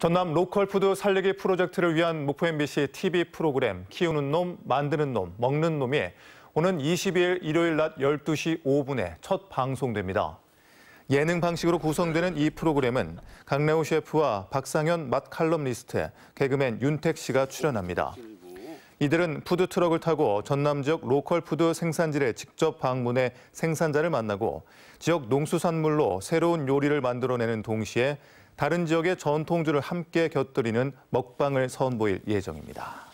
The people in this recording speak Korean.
전남 로컬푸드 살리기 프로젝트를 위한 목포 MBC TV 프로그램 키우는 놈, 만드는 놈, 먹는 놈이 오는 22일 일요일 낮 12시 5분에 첫 방송됩니다. 예능 방식으로 구성되는 이 프로그램은 강래호 셰프와 박상현 맛칼럼리스트 개그맨 윤택 씨가 출연합니다. 이들은 푸드트럭을 타고 전남 지역 로컬푸드 생산지에 직접 방문해 생산자를 만나고 지역 농수산물로 새로운 요리를 만들어내는 동시에 다른 지역의 전통주를 함께 곁들이는 먹방을 선보일 예정입니다.